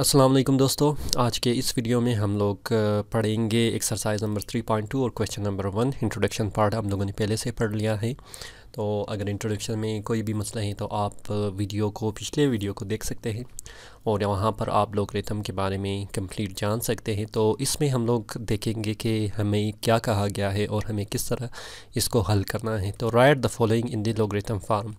अस्सलाम वालेकुम दोस्तों आज के इस वीडियो में हम लोग पढ़ेंगे एक्सरसाइज नंबर 3.2 और question number one introduction part हम लोगों ने पहले से पढ़ लिया है तो अगर इंट्रोडक्शन में कोई भी मसला है तो आप वीडियो को पिछले वीडियो को देख सकते हैं और वहाँ पर आप लोग रेतम के बारे में कंप्लीट जान सकते हैं तो इसमें हम लोग देखेंगे कि हमें क्या कहा गया है और हमें किस तरह इसको हल करना है तो write the following in the logarithm form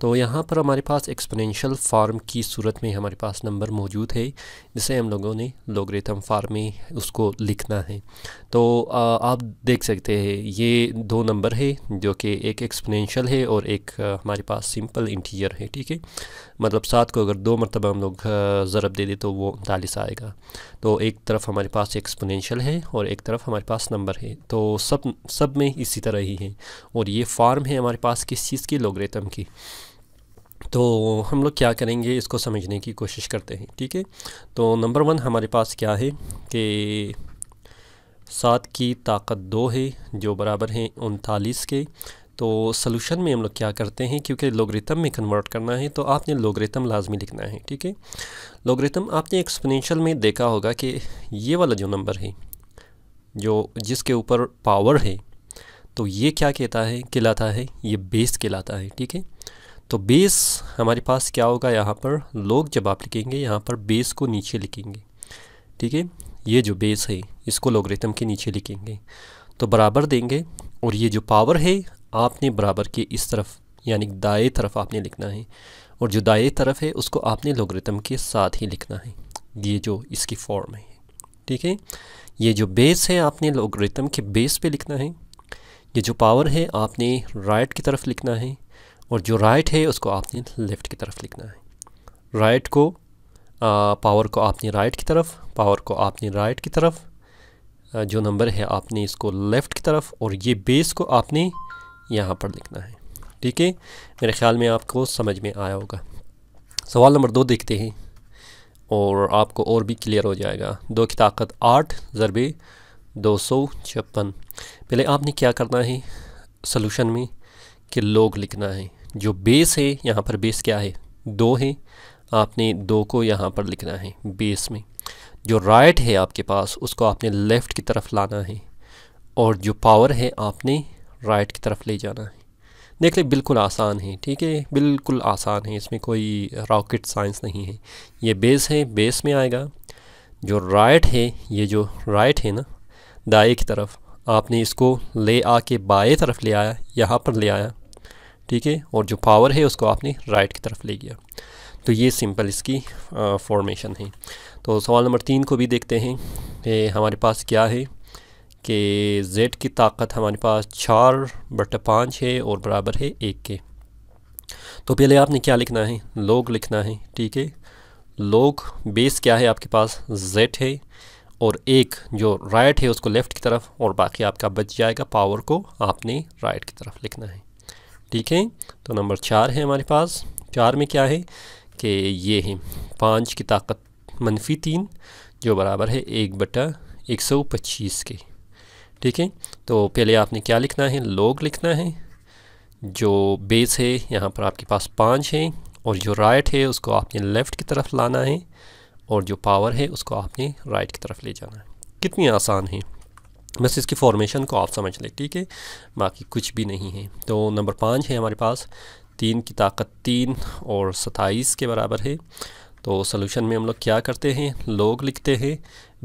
तो यहाँ पर हमारे पास एक्सपोनेंशियल फार्म की सूरत में हमारे पास नंबर मौजूद है जिसे हम लोगों ने लोगरेथम फार्म में उसको लिखना है तो आ, आप देख सकते हैं ये दो नंबर है जो कि एक एक्सपोनेंशियल एक्सपोनेंशियल है और एक हमारे पास सिंपल इंटीजर है ठीक है मतलब सात को अगर दो मरतबा हम लोग ज़रब दे दें तो वो उनतालीस आएगा तो एक तरफ हमारे पास एक्सपोनेंशियल है और एक तरफ हमारे पास नंबर है तो सब सब में इसी तरह ही है और ये फार्म है हमारे पास किस चीज़ की लोगरेतम की तो हम लोग क्या करेंगे इसको समझने की कोशिश करते हैं ठीक है तो नंबर वन हमारे पास क्या है कि सात की ताकत दो है जो बराबर हैं उनतालीस के तो सोलूशन में हम लोग क्या करते हैं क्योंकि लोगरिथम में कन्वर्ट करना है तो आपने लोग्रेतम लाजमी लिखना है ठीक है लोगरिथम आपने एक्सपोनेंशियल में देखा होगा कि ये वाला जो नंबर है जो जिसके ऊपर पावर है तो ये क्या कहता है कहलाता है ये बेस कहलाता है ठीक है तो बेस हमारे पास क्या होगा यहाँ पर लोग जब आप लिखेंगे यहाँ पर बेस को नीचे लिखेंगे ठीक है ये जो बेस है इसको लोगरिथम के नीचे लिखेंगे तो बराबर देंगे और ये जो पावर है आपने बराबर के इस तरफ यानी दाए तरफ आपने लिखना है और जो दाए तरफ है उसको आपने लोगरिथम के साथ ही लिखना है ये जो इसकी फॉर्म है ठीक है ये जो बेस है आपने लोगरिथम के बेस पे लिखना है ये जो पावर है आपने राइट की तरफ लिखना है और जो राइट है उसको आपने लेफ़्ट की तरफ लिखना है राइट को आ, पावर को आपने राइट की तरफ पावर को आपने राइट की तरफ जो नंबर है आपने इसको लेफ़्ट की तरफ और ये बेस को आपने यहाँ पर लिखना है ठीक है मेरे ख्याल में आपको समझ में आया होगा सवाल नंबर दो देखते हैं और आपको और भी क्लियर हो जाएगा दो की ताकत आठ ज़रबे दो सौ छप्पन पहले आपने क्या करना है सोलूशन में कि लोग लिखना है जो बेस है यहाँ पर बेस क्या है दो है आपने दो को यहाँ पर लिखना है बेस में जो राइट है आपके पास उसको आपने लेफ़्ट की तरफ लाना है और जो पावर है आपने राइट की तरफ ले जाना है देख ले बिल्कुल आसान है ठीक है बिल्कुल आसान है इसमें कोई रॉकेट साइंस नहीं है ये बेस है बेस में आएगा जो राइट है ये जो राइट है ना दाएँ की तरफ आपने इसको ले आके बाएँ तरफ ले आया यहाँ पर ले आया ठीक है और जो पावर है उसको आपने राइट की तरफ ले गया तो ये सिंपल इसकी फॉर्मेशन है तो सवाल नंबर तीन को भी देखते हैं हमारे पास क्या है कि जेड की ताकत हमारे पास चार बट पाँच है और बराबर है एक के तो पहले आपने क्या लिखना है लोग लिखना है ठीक है लोग बेस क्या है आपके पास जेड है और एक जो राइट है उसको लेफ़्ट की तरफ और बाकी आपका बच जाएगा पावर को आपने राइट की तरफ लिखना है ठीक है तो नंबर चार है हमारे पास चार में क्या है कि ये है पाँच की ताकत मनफी तीन जो बराबर है एक बटा एक सौ पच्चीस के ठीक है तो पहले आपने क्या लिखना है लोग लिखना है जो बेस है यहाँ पर आपके पास पाँच है और जो राइट है उसको आपने लेफ़्ट की तरफ लाना है और जो पावर है उसको आपने राइट की तरफ ले जाना है कितनी आसान है बस इसकी फॉर्मेशन को आप समझ लें ठीक है बाकी कुछ भी नहीं है तो नंबर पाँच है हमारे पास तीन की ताकत तीन और सताईस के बराबर है तो सोल्यूशन में हम लोग क्या करते हैं लोग लिखते हैं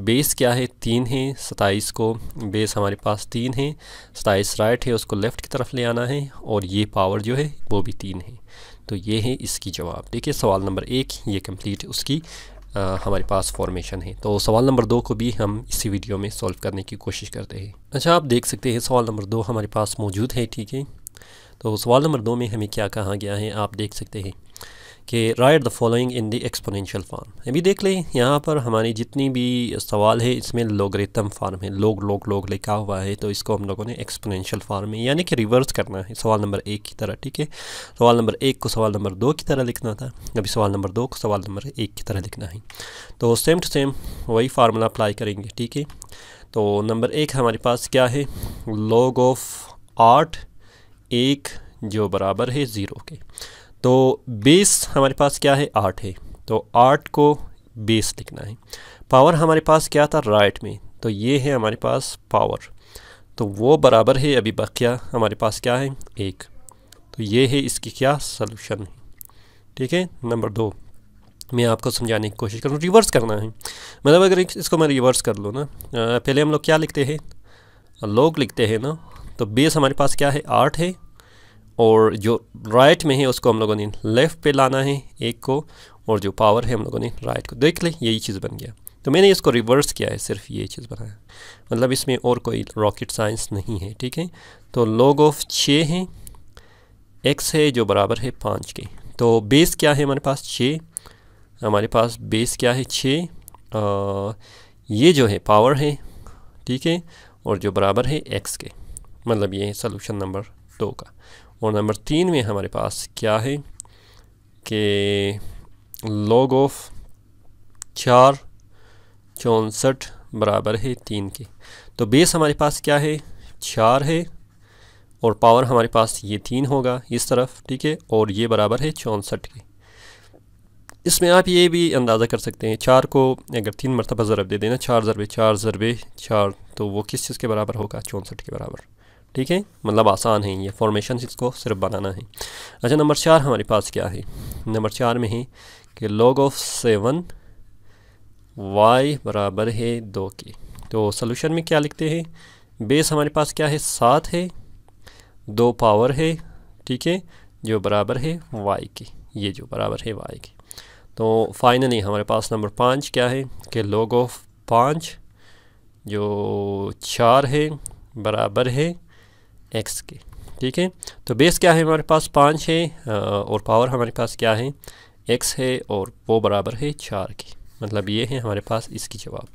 बेस क्या है तीन है सताईस को बेस हमारे पास तीन है सताईस राइट है उसको लेफ़्ट की तरफ ले आना है और ये पावर जो है वो भी तीन है तो ये है इसकी जवाब देखिए सवाल नंबर एक ये कंप्लीट उसकी आ, हमारे पास फॉर्मेशन है तो सवाल नंबर दो को भी हम इसी वीडियो में सॉल्व करने की कोशिश करते हैं अच्छा आप देख सकते हैं सवाल नंबर दो हमारे पास मौजूद है ठीक है तो सवाल नंबर दो में हमें क्या कहा गया है आप देख सकते हैं कि write the following in the exponential form अभी देख लें यहाँ पर हमारी जितनी भी सवाल है इसमें लोगरितम फार्म है लोग लोग लोग लिखा हुआ है तो इसको हम लोगों ने एक्सपोनेंशियल फार्म में यानी कि रिवर्स करना है सवाल नंबर एक की तरह ठीक है सवाल नंबर एक को सवाल नंबर दो की तरह लिखना था अभी सवाल नंबर दो को सवाल नंबर एक की तरह लिखना है तो सेम टू सेम वही फार्मूला अप्लाई करेंगे ठीक है तो नंबर एक हमारे पास क्या है लॉग ऑफ आठ एक जो बराबर है ज़ीरो के तो बेस हमारे पास क्या है आठ है तो आठ को बेस लिखना है पावर हमारे पास क्या था राइट में तो ये है हमारे पास पावर तो वो बराबर है अभी बकिया हमारे पास क्या है एक तो ये है इसकी क्या सोल्यूशन है ठीक है नंबर दो मैं आपको समझाने की कोशिश करूँ रिवर्स करना है मतलब अगर इसको मैं रिवर्स कर लूँ ना पहले हम लोग क्या लिखते हैं लोग लिखते हैं ना तो बेस हमारे पास क्या है आठ है और जो राइट में है उसको हम लोगों ने लेफ़्ट पे लाना है एक को और जो पावर है हम लोगों ने राइट को देख ले यही चीज़ बन गया तो मैंने इसको रिवर्स किया है सिर्फ ये चीज़ बनाया मतलब इसमें और कोई रॉकेट साइंस नहीं है ठीक है तो लॉग ऑफ छः है एक्स है जो बराबर है पाँच के तो बेस क्या है हमारे पास छः हमारे पास बेस क्या है छः ये जो है पावर है ठीक है और जो बराबर है एक्स के मतलब ये है सोलूशन नंबर दो का और नंबर तीन में हमारे पास क्या है कि लॉग ऑफ चार चौंसठ बराबर है तीन के तो बेस हमारे पास क्या है चार है और पावर हमारे पास ये तीन होगा इस तरफ ठीक है और ये बराबर है चौंसठ के इसमें आप ये भी अंदाज़ा कर सकते हैं चार को अगर तीन मरतबा ज़रब दे देना चार ज़रबे चार ज़रबे चार तो वो किस चीज़ के बराबर होगा चौंसठ के बराबर ठीक है मतलब आसान है ये फॉर्मेशन इसको सिर्फ बनाना है अच्छा नंबर चार हमारे पास क्या है नंबर चार में है कि लॉग ऑफ सेवन वाई बराबर है दो के तो सोल्यूशन में क्या लिखते हैं बेस हमारे पास क्या है सात है दो पावर है ठीक है जो बराबर है वाई के ये जो बराबर है वाई के तो फाइनली हमारे पास नंबर पाँच क्या है कि लॉग ऑफ पाँच जो चार है बराबर है एक्स के ठीक है तो बेस क्या है हमारे पास पाँच है और पावर हमारे पास क्या है एक्स है और वो बराबर है चार की मतलब ये है हमारे पास इसकी जवाब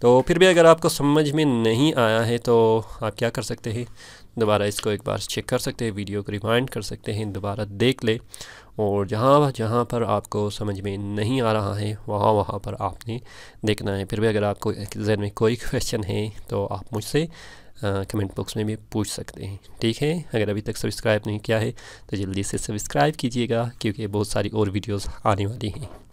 तो फिर भी अगर आपको समझ में नहीं आया है तो आप क्या कर सकते हैं दोबारा इसको एक बार चेक कर सकते हैं वीडियो को रिमाइंड कर सकते हैं दोबारा देख ले और जहाँ जहाँ पर आपको समझ में नहीं आ रहा है वहाँ वहाँ पर आपने देखना है फिर भी अगर आपको जहन में कोई क्वेश्चन है तो आप मुझसे कमेंट बॉक्स में भी पूछ सकते हैं ठीक है अगर अभी तक सब्सक्राइब नहीं किया है तो जल्दी से सब्सक्राइब कीजिएगा क्योंकि बहुत सारी और वीडियोज़ आने वाली हैं